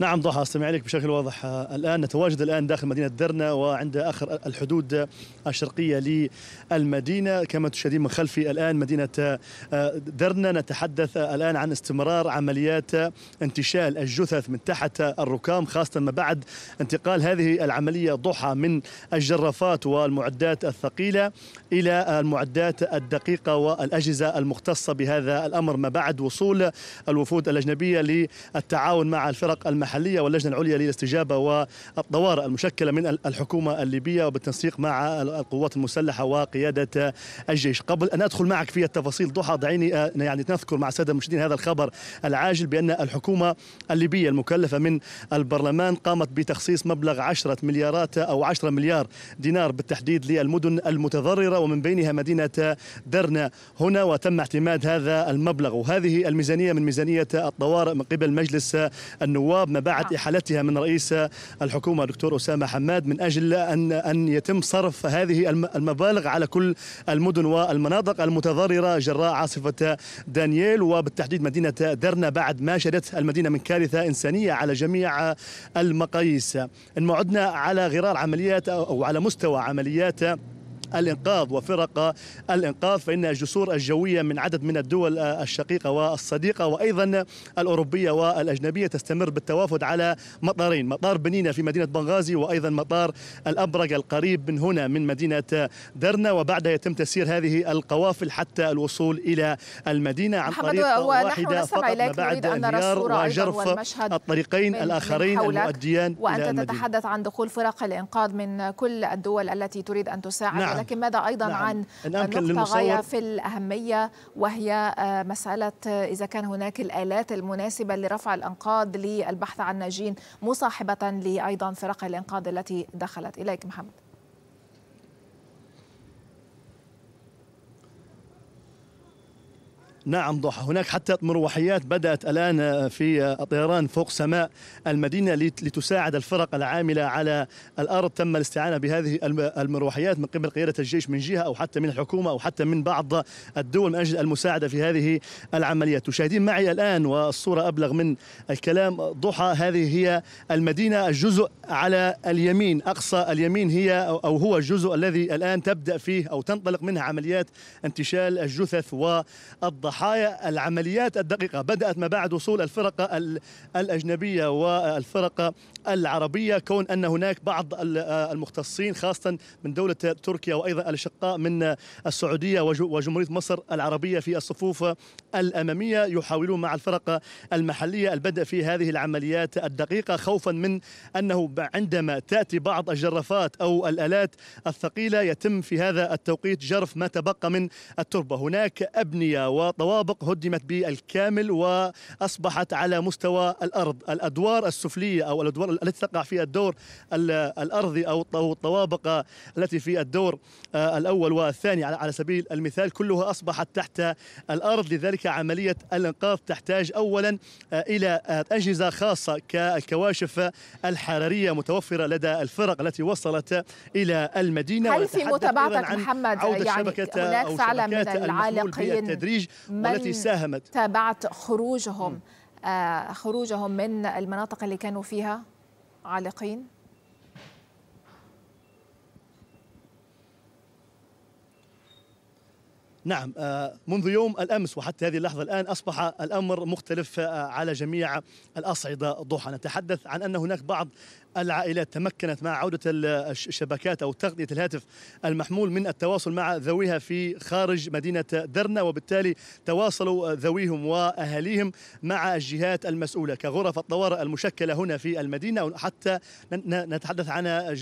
نعم ضحى استمع لك بشكل واضح آه، الآن نتواجد الآن داخل مدينة درنا وعند آخر الحدود الشرقية للمدينة كما تشاهدين من خلفي الآن مدينة آه، درنا نتحدث الآن عن استمرار عمليات انتشال الجثث من تحت الركام خاصة ما بعد انتقال هذه العملية ضحى من الجرافات والمعدات الثقيلة إلى المعدات الدقيقة والأجهزة المختصة بهذا الأمر ما بعد وصول الوفود الأجنبية للتعاون مع الفرق المحلية المحلية واللجنة العليا للاستجابة والطوارئ المشكلة من الحكومة الليبية وبالتنسيق مع القوات المسلحة وقيادة الجيش قبل أن أدخل معك في التفاصيل ضحى دعيني آه، يعني نذكر مع السادة المشاهدين هذا الخبر العاجل بأن الحكومة الليبية المكلفة من البرلمان قامت بتخصيص مبلغ 10 مليارات أو 10 مليار دينار بالتحديد للمدن المتضررة ومن بينها مدينة درنا هنا وتم اعتماد هذا المبلغ وهذه الميزانية من ميزانية الطوارئ من قبل مجلس النواب بعد نعم. احالتها من رئيس الحكومه دكتور اسامه حماد من اجل ان ان يتم صرف هذه المبالغ على كل المدن والمناطق المتضرره جراء عاصفه دانييل وبالتحديد مدينه درنا بعد ما شهدت المدينه من كارثه انسانيه على جميع المقاييس. ان عدنا على غرار عمليات او على مستوى عمليات الإنقاذ وفرق الإنقاذ فإن الجسور الجوية من عدد من الدول الشقيقة والصديقة وأيضا الأوروبية والأجنبية تستمر بالتوافد على مطارين مطار بنينة في مدينة بنغازي وأيضا مطار الأبرق القريب من هنا من مدينة درنا وبعدها يتم تسير هذه القوافل حتى الوصول إلى المدينة عن طريق واحدة فقط ما بعد انذيار وجرف الطريقين الآخرين المؤديان وأنت تتحدث عن دخول فرق الإنقاذ من كل الدول التي تريد أن تساعد نعم ولكن نعم. لكن ماذا أيضا نعم. عن نقطة غاية في الأهمية وهي آه، مسألة آه، إذا كان هناك الآلات المناسبة لرفع الأنقاض للبحث عن ناجين مصاحبة لأيضا فرق الإنقاذ التي دخلت إليك محمد نعم ضحى هناك حتى مروحيات بدأت الآن في طيران فوق سماء المدينة لتساعد الفرق العاملة على الأرض تم الاستعانة بهذه المروحيات من قبل قيادة الجيش من جهة أو حتى من الحكومة أو حتى من بعض الدول من أجل المساعدة في هذه العمليات تشاهدين معي الآن والصورة أبلغ من الكلام ضحى هذه هي المدينة الجزء على اليمين أقصى اليمين هي أو هو الجزء الذي الآن تبدأ فيه أو تنطلق منها عمليات انتشال الجثث والضحى ضحايا العمليات الدقيقة بدأت ما بعد وصول الفرقة الأجنبية والفرقة العربية كون أن هناك بعض المختصين خاصة من دولة تركيا وأيضا الأشقاء من السعودية وجمهورية مصر العربية في الصفوف الأمامية يحاولون مع الفرقة المحلية البدء في هذه العمليات الدقيقة خوفا من أنه عندما تأتي بعض الجرافات أو الآلات الثقيلة يتم في هذا التوقيت جرف ما تبقى من التربة هناك أبنية وطوارئ الطوابق هدمت بالكامل واصبحت على مستوى الارض الادوار السفليه او الادوار التي تقع في الدور الارضي او الطوابق التي في الدور آه، الاول والثاني على سبيل المثال كلها اصبحت تحت الارض لذلك عمليه الانقاذ تحتاج اولا آه، الى آه، اجهزه خاصه كالكواشف الحراريه متوفره لدى الفرق التي وصلت الى المدينه هل في متابعتك محمد يعني هناك فعلا من العالقين بالتدريج والتي ساهمت تابعت خروجهم آه خروجهم من المناطق اللي كانوا فيها عالقين نعم آه، منذ يوم الأمس وحتى هذه اللحظة الآن أصبح الأمر مختلف آه، على جميع الأصعدة ضحى نتحدث عن أن هناك بعض العائلات تمكنت مع عودة الشبكات أو تغطية الهاتف المحمول من التواصل مع ذويها في خارج مدينة درنا وبالتالي تواصلوا ذويهم وأهاليهم مع الجهات المسؤولة كغرف الطوارئ المشكلة هنا في المدينة حتى نتحدث عن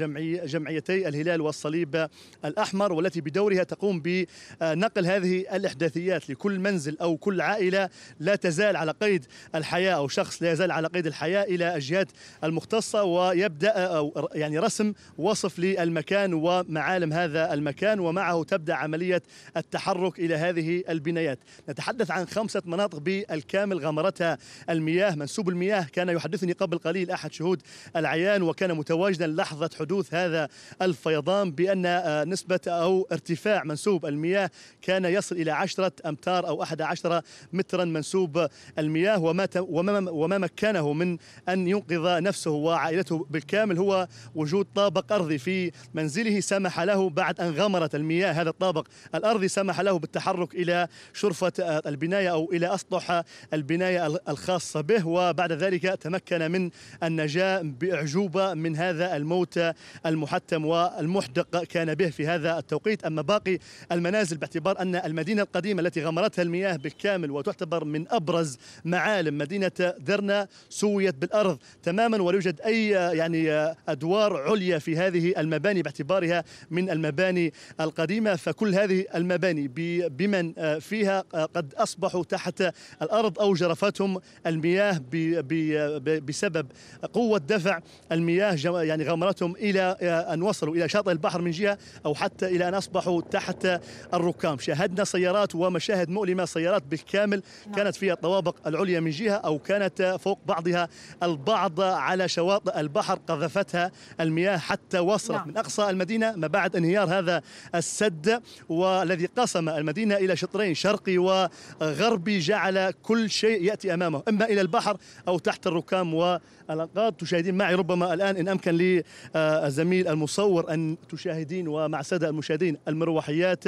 جمعيتي الهلال والصليب الأحمر والتي بدورها تقوم بنقل هذه هذه الإحداثيات لكل منزل أو كل عائلة لا تزال على قيد الحياة أو شخص لا يزال على قيد الحياة إلى الجهات المختصة ويبدأ أو يعني رسم وصف للمكان ومعالم هذا المكان ومعه تبدأ عملية التحرك إلى هذه البنايات نتحدث عن خمسة مناطق بالكامل غمرتها المياه منسوب المياه كان يحدثني قبل قليل أحد شهود العيان وكان متواجدا لحظة حدوث هذا الفيضان بأن آه، نسبة أو ارتفاع منسوب المياه كان كان يصل إلى 10 أمتار أو 11 مترا منسوب المياه وما, وما, وما مكنه من أن ينقذ نفسه وعائلته بالكامل هو وجود طابق أرضي في منزله سمح له بعد أن غمرت المياه هذا الطابق الأرضي سمح له بالتحرك إلى شرفة البناية أو إلى أسطح البناية الخاصة به وبعد ذلك تمكن من النجاة بأعجوبة من هذا الموت المحتم والمحدق كان به في هذا التوقيت أما باقي المنازل باعتبار أن أن المدينة القديمة التي غمرتها المياه بالكامل وتعتبر من أبرز معالم مدينة درنا سويت بالأرض تماما ولا يوجد أي يعني أدوار عليا في هذه المباني باعتبارها من المباني القديمة فكل هذه المباني بمن آه، فيها آه، قد أصبحوا تحت الأرض أو جرفتهم المياه بسبب قوة دفع المياه يعني غمرتهم إلى آه، أن وصلوا إلى شاطئ البحر من جهة أو حتى إلى أن أصبحوا تحت الركام شاهدنا سيارات ومشاهد مؤلمه سيارات بالكامل نعم. كانت فيها الطوابق العليا من جهه او كانت فوق بعضها البعض على شواطئ البحر قذفتها المياه حتى وصلت نعم. من اقصى المدينه ما بعد انهيار هذا السد والذي قسم المدينه الى شطرين شرقي وغربي جعل كل شيء ياتي امامه اما الى البحر او تحت الركام والانقاض تشاهدين معي ربما الان ان امكن لي الزميل المصور ان تشاهدين ومع الساده المشاهدين المروحيات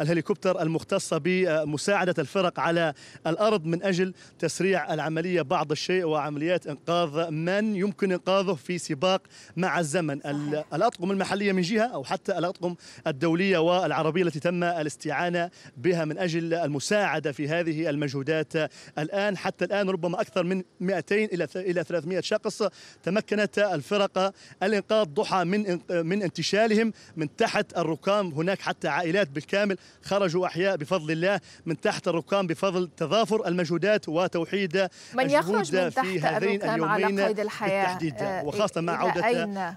الهليكوبتر الأكثر المختصة بمساعدة الفرق على الأرض من أجل تسريع العملية بعض الشيء وعمليات إنقاذ من يمكن إنقاذه في سباق مع الزمن صحيح. الأطقم المحلية من جهة أو حتى الأطقم الدولية والعربية التي تم الاستعانة بها من أجل المساعدة في هذه المجهودات الآن حتى الآن ربما أكثر من 200 إلى إلى 300 شخص تمكنت الفرق الإنقاذ ضحى من من انتشالهم من تحت الركام هناك حتى عائلات بالكامل خرجوا خرجوا أحياء بفضل الله من تحت الركام بفضل تضافر المجهودات وتوحيد من يخرج من تحت في هذين اليومين على قيد الحياة بالتحديد آه، وخاصة مع عودة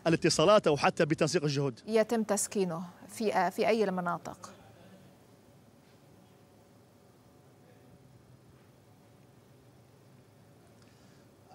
الاتصالات أو حتى بتنسيق الجهود يتم تسكينه في آه، في أي المناطق؟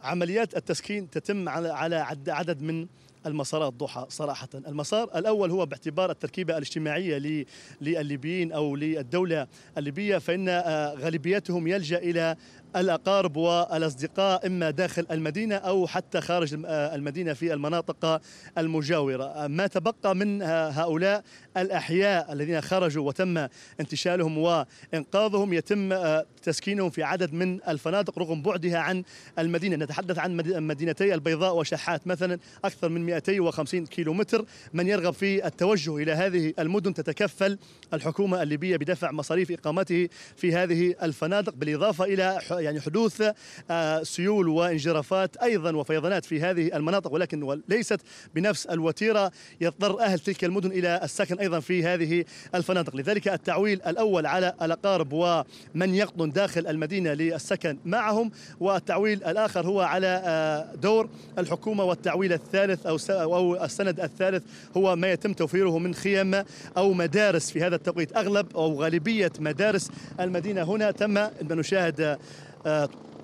عمليات التسكين تتم على على عدد من المسارات ضحى صراحة المسار الأول هو باعتبار التركيبة الاجتماعية للليبيين أو للدولة الليبية فإن آه، غالبيتهم يلجأ إلى الأقارب والأصدقاء إما داخل المدينة أو حتى خارج آه، المدينة في المناطق المجاورة آه، ما تبقى من هؤلاء الأحياء الذين خرجوا وتم انتشالهم وإنقاذهم يتم آه، تسكينهم في عدد من الفنادق رغم بعدها عن المدينة نتحدث عن مدينتي البيضاء وشحات مثلا أكثر من 250 كيلومتر من يرغب في التوجه إلى هذه المدن تتكفل الحكومة الليبية بدفع مصاريف إقامته في هذه الفنادق بالإضافة إلى يعني حدوث آه، سيول وانجرافات ايضا وفيضانات في هذه المناطق ولكن ليست بنفس الوتيره يضطر اهل تلك المدن الى السكن ايضا في هذه الفنادق لذلك التعويل الاول على الاقارب ومن يقطن داخل المدينه للسكن معهم والتعويل الاخر هو على آه، دور الحكومه والتعويل الثالث او او السند الثالث هو ما يتم توفيره من خيام او مدارس في هذا التوقيت اغلب او غالبيه مدارس المدينه هنا تم نشاهد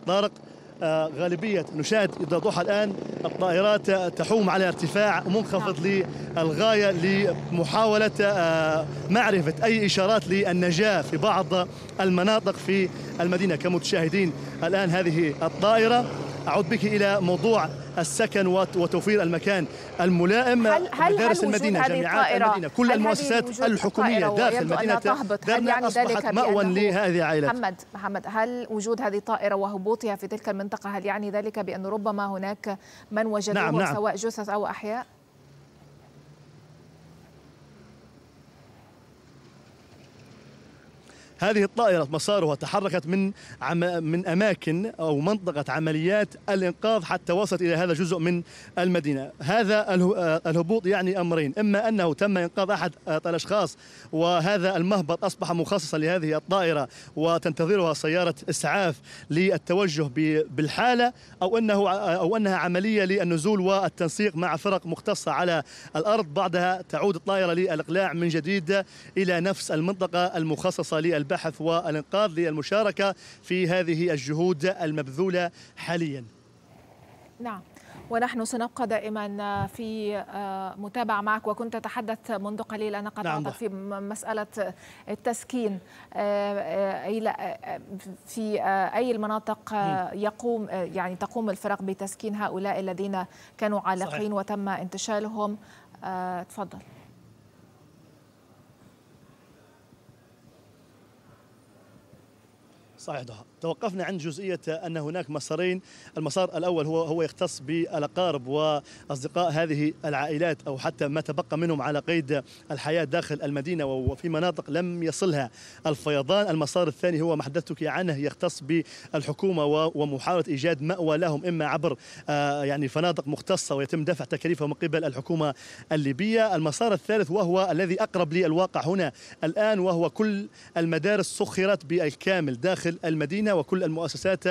طارق آه، غالبية نشاهد إذا ضحى الآن الطائرات آه، تحوم على ارتفاع منخفض نعم. للغاية لمحاولة آه، معرفة أي إشارات للنجاة في بعض المناطق في المدينة كمتشاهدين الآن هذه الطائرة أعود بك إلى موضوع السكن وتوفير المكان الملائم هل هل مدارس هل المدينة جامعات المدينة كل المؤسسات الحكومية داخل مدينة درنا يعني أصبحت مأوى لهذه العائلات محمد محمد هل وجود هذه الطائرة وهبوطها في تلك المنطقة هل يعني ذلك بأن ربما هناك من وجدوه نعم نعم. سواء جثث أو أحياء؟ هذه الطائرة مسارها تحركت من عم من أماكن أو منطقة عمليات الإنقاذ حتى وصلت إلى هذا الجزء من المدينة هذا آه، الهبوط يعني أمرين إما أنه تم إنقاذ أحد آه، الأشخاص وهذا المهبط أصبح مخصصا لهذه الطائرة وتنتظرها سيارة إسعاف للتوجه بالحالة أو أنه آه، أو أنها عملية للنزول والتنسيق مع فرق مختصة على الأرض بعدها تعود الطائرة للإقلاع من جديد إلى نفس المنطقة المخصصة للبيع البحث والإنقاذ للمشاركة في هذه الجهود المبذولة حاليا نعم ونحن سنبقى دائما في آه، متابعة معك وكنت تتحدث منذ قليل أنا قد نعم, نعم. في مسألة آه، التسكين آه، في أي المناطق يقوم يعني تقوم الفرق بتسكين هؤلاء الذين كانوا عالقين صحيح. وتم انتشالهم تفضل صاعدها توقفنا عند جزئية أن هناك مسارين المسار الأول هو هو يختص بالأقارب وأصدقاء هذه العائلات أو حتى ما تبقى منهم على قيد الحياة داخل المدينة وفي مناطق لم يصلها الفيضان المسار الثاني هو ما حدثتك عنه يختص بالحكومة ومحاولة إيجاد مأوى لهم إما عبر آه، يعني فنادق مختصة ويتم دفع تكاليفها من قبل الحكومة الليبية المسار الثالث وهو الذي أقرب للواقع هنا الآن وهو كل المدارس سخرت بالكامل داخل المدينة المدينة وكل المؤسسات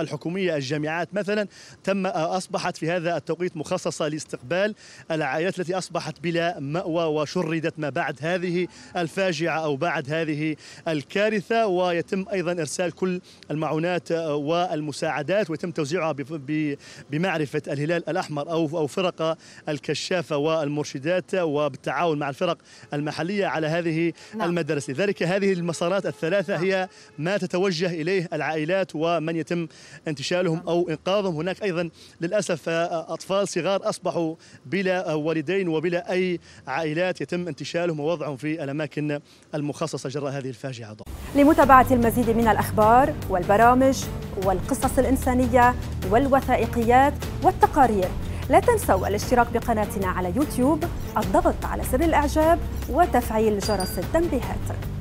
الحكومية الجامعات مثلا تم آه، أصبحت في هذا التوقيت مخصصة لاستقبال العائلات التي أصبحت بلا مأوى وشردت ما بعد هذه الفاجعة أو بعد هذه الكارثة ويتم أيضا إرسال كل المعونات آه، والمساعدات ويتم توزيعها بمعرفة الهلال الأحمر أو أو فرق الكشافة والمرشدات وبالتعاون مع الفرق المحلية على هذه نعم. لذلك هذه المسارات الثلاثة نعم. هي ما تتوجه إليه العائلات ومن يتم انتشالهم أو إنقاذهم هناك أيضا للأسف أطفال صغار أصبحوا بلا والدين وبلا أي عائلات يتم انتشالهم ووضعهم في الأماكن المخصصة جراء هذه الفاجعة لمتابعة المزيد من الأخبار والبرامج والقصص الإنسانية والوثائقيات والتقارير لا تنسوا الاشتراك بقناتنا على يوتيوب الضغط على زر الإعجاب وتفعيل جرس التنبيهات